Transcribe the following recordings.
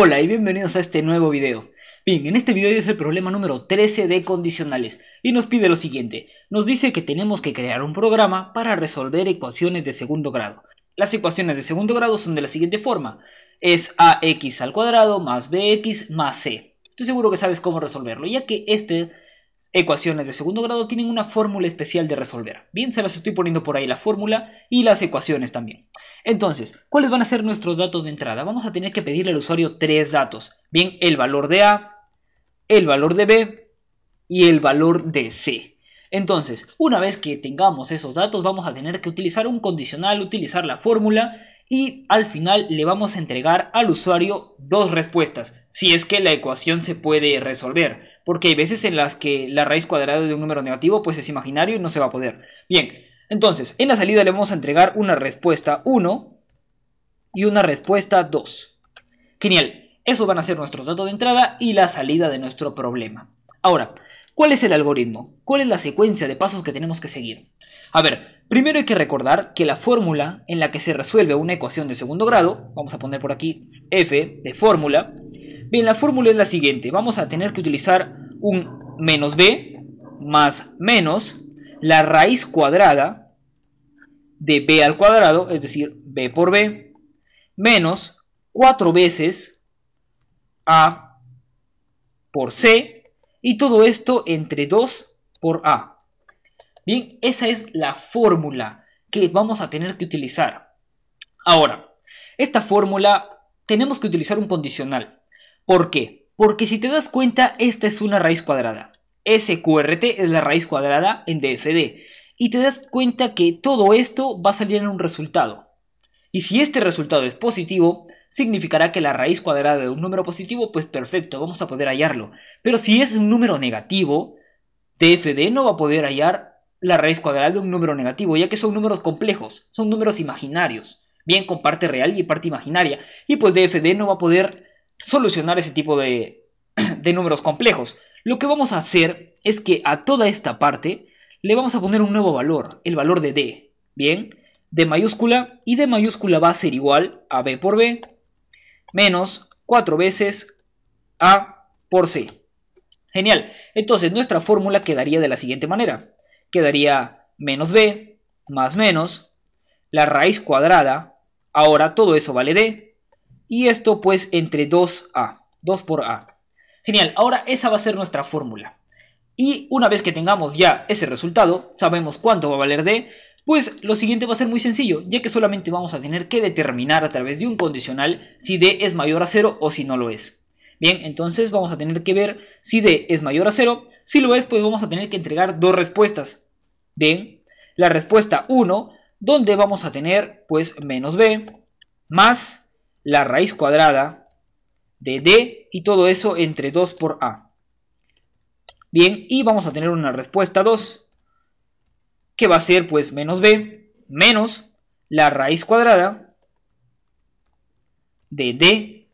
Hola y bienvenidos a este nuevo video. Bien, en este video es el problema número 13 de condicionales y nos pide lo siguiente. Nos dice que tenemos que crear un programa para resolver ecuaciones de segundo grado. Las ecuaciones de segundo grado son de la siguiente forma. Es ax al cuadrado más bx más c. Estoy seguro que sabes cómo resolverlo, ya que este ecuaciones de segundo grado tienen una fórmula especial de resolver. Bien, se las estoy poniendo por ahí la fórmula y las ecuaciones también. Entonces, ¿cuáles van a ser nuestros datos de entrada? Vamos a tener que pedirle al usuario tres datos. Bien, el valor de A, el valor de B y el valor de C. Entonces, una vez que tengamos esos datos, vamos a tener que utilizar un condicional, utilizar la fórmula y al final le vamos a entregar al usuario dos respuestas, si es que la ecuación se puede resolver porque hay veces en las que la raíz cuadrada de un número negativo pues es imaginario y no se va a poder. Bien, entonces, en la salida le vamos a entregar una respuesta 1 y una respuesta 2. Genial, esos van a ser nuestros datos de entrada y la salida de nuestro problema. Ahora, ¿cuál es el algoritmo? ¿Cuál es la secuencia de pasos que tenemos que seguir? A ver, primero hay que recordar que la fórmula en la que se resuelve una ecuación de segundo grado, vamos a poner por aquí f de fórmula, Bien, la fórmula es la siguiente. Vamos a tener que utilizar un menos b más menos la raíz cuadrada de b al cuadrado, es decir, b por b, menos 4 veces a por c, y todo esto entre 2 por a. Bien, esa es la fórmula que vamos a tener que utilizar. Ahora, esta fórmula tenemos que utilizar un condicional. ¿Por qué? Porque si te das cuenta, esta es una raíz cuadrada. SQRT es la raíz cuadrada en DFD. Y te das cuenta que todo esto va a salir en un resultado. Y si este resultado es positivo, significará que la raíz cuadrada de un número positivo, pues perfecto, vamos a poder hallarlo. Pero si es un número negativo, DFD no va a poder hallar la raíz cuadrada de un número negativo, ya que son números complejos, son números imaginarios. Bien con parte real y parte imaginaria. Y pues DFD no va a poder solucionar ese tipo de, números complejos. Lo que vamos a hacer es que a toda esta parte le vamos a poner un nuevo valor, el valor de D. Bien, D mayúscula y D mayúscula va a ser igual a B por B menos 4 veces A por C. Genial. Entonces nuestra fórmula quedaría de la siguiente manera. Quedaría menos B más menos la raíz cuadrada. Ahora todo eso vale D y esto pues entre 2A, 2 por A. Genial, ahora esa va a ser nuestra fórmula. Y una vez que tengamos ya ese resultado, sabemos cuánto va a valer D, pues lo siguiente va a ser muy sencillo, ya que solamente vamos a tener que determinar a través de un condicional si D es mayor a 0 o si no lo es. Bien, entonces vamos a tener que ver si D es mayor a 0. Si lo es, pues vamos a tener que entregar dos respuestas. Bien, la respuesta 1, donde vamos a tener pues menos B más la raíz cuadrada de D y todo eso entre 2 por A. Bien, y vamos a tener una respuesta 2 que va a ser pues menos B menos la raíz cuadrada de D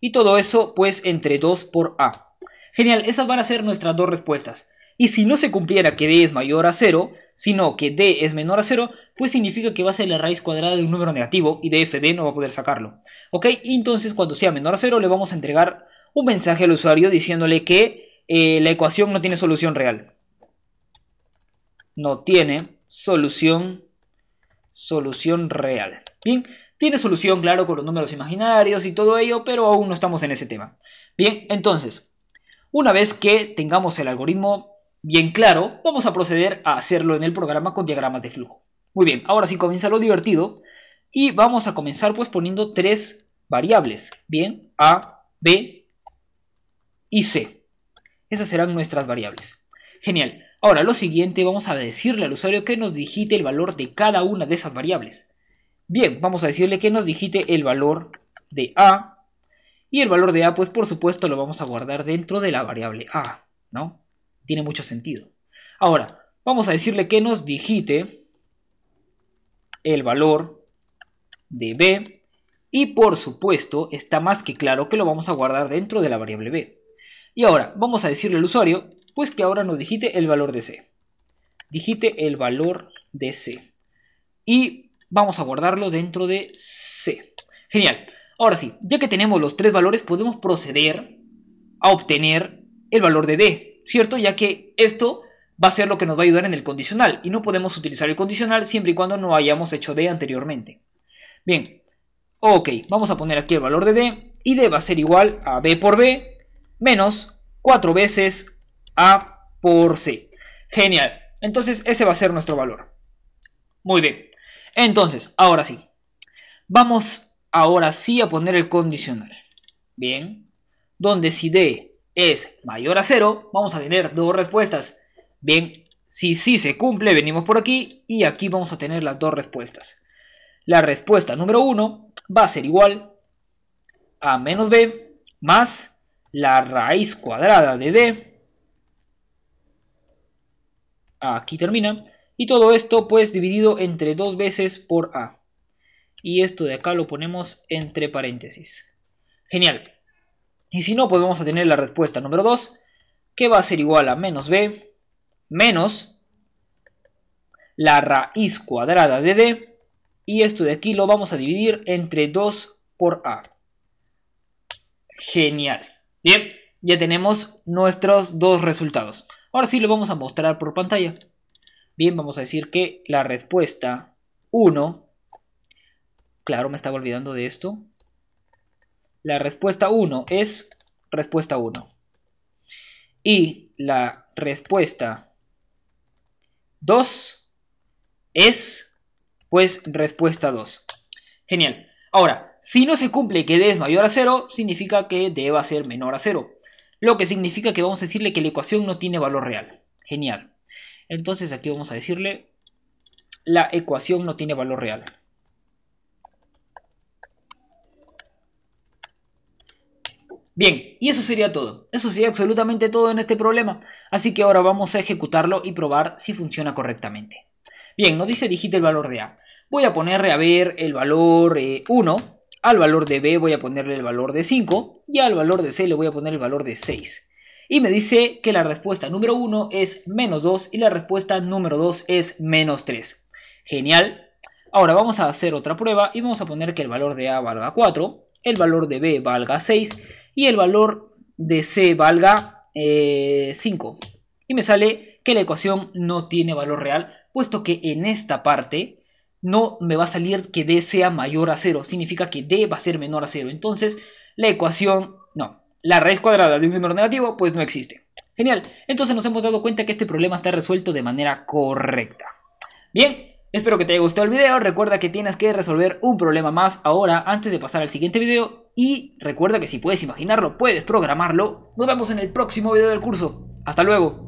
y todo eso pues entre 2 por A. Genial, esas van a ser nuestras dos respuestas. Y si no se cumpliera que D es mayor a 0, sino que D es menor a 0, pues significa que va a ser la raíz cuadrada de un número negativo y DFD no va a poder sacarlo. ¿Ok? Y entonces cuando sea menor a 0 le vamos a entregar un mensaje al usuario diciéndole que eh, la ecuación no tiene solución real. No tiene solución, solución real. Bien, tiene solución, claro, con los números imaginarios y todo ello, pero aún no estamos en ese tema. Bien, entonces, una vez que tengamos el algoritmo bien claro, vamos a proceder a hacerlo en el programa con diagramas de flujo. Muy bien, ahora sí comienza lo divertido y vamos a comenzar pues poniendo tres variables, bien, A, B y C. Esas serán nuestras variables. Genial. Ahora, lo siguiente, vamos a decirle al usuario que nos digite el valor de cada una de esas variables. Bien, vamos a decirle que nos digite el valor de A. Y el valor de A, pues por supuesto, lo vamos a guardar dentro de la variable A, ¿no? tiene mucho sentido. Ahora, vamos a decirle que nos digite el valor de b y por supuesto está más que claro que lo vamos a guardar dentro de la variable b. Y ahora vamos a decirle al usuario pues que ahora nos digite el valor de c. Digite el valor de c. Y vamos a guardarlo dentro de c. Genial. Ahora sí, ya que tenemos los tres valores podemos proceder a obtener el valor de d ¿cierto? Ya que esto va a ser lo que nos va a ayudar en el condicional y no podemos utilizar el condicional siempre y cuando no hayamos hecho D anteriormente. Bien, ok, vamos a poner aquí el valor de D y D va a ser igual a B por B menos 4 veces A por C. Genial, entonces ese va a ser nuestro valor. Muy bien, entonces, ahora sí, vamos ahora sí a poner el condicional. Bien, donde si D es mayor a 0, vamos a tener dos respuestas. Bien, si sí se cumple, venimos por aquí y aquí vamos a tener las dos respuestas. La respuesta número 1 va a ser igual a menos b más la raíz cuadrada de d. Aquí termina. Y todo esto pues dividido entre dos veces por a. Y esto de acá lo ponemos entre paréntesis. Genial. Y si no, pues vamos a tener la respuesta número 2, que va a ser igual a menos b menos la raíz cuadrada de d. Y esto de aquí lo vamos a dividir entre 2 por a. Genial. Bien, ya tenemos nuestros dos resultados. Ahora sí lo vamos a mostrar por pantalla. Bien, vamos a decir que la respuesta 1... Claro, me estaba olvidando de esto. La respuesta 1 es respuesta 1. Y la respuesta 2 es pues respuesta 2. Genial. Ahora, si no se cumple que D es mayor a 0, significa que D va a ser menor a 0. Lo que significa que vamos a decirle que la ecuación no tiene valor real. Genial. Entonces aquí vamos a decirle la ecuación no tiene valor real. Bien, y eso sería todo. Eso sería absolutamente todo en este problema. Así que ahora vamos a ejecutarlo y probar si funciona correctamente. Bien, nos dice digite el valor de A. Voy a ponerle a ver el valor 1. Eh, al valor de B voy a ponerle el valor de 5. Y al valor de C le voy a poner el valor de 6. Y me dice que la respuesta número 1 es menos 2 y la respuesta número 2 es menos 3. Genial. Ahora vamos a hacer otra prueba y vamos a poner que el valor de A valga 4, el valor de B valga 6 y el valor de C valga 5. Eh, y me sale que la ecuación no tiene valor real, puesto que en esta parte no me va a salir que D sea mayor a 0, significa que D va a ser menor a 0. Entonces, la ecuación, no, la raíz cuadrada de un número negativo, pues no existe. Genial, entonces nos hemos dado cuenta que este problema está resuelto de manera correcta. Bien, Espero que te haya gustado el video, recuerda que tienes que resolver un problema más ahora antes de pasar al siguiente video y recuerda que si puedes imaginarlo, puedes programarlo. Nos vemos en el próximo video del curso. ¡Hasta luego!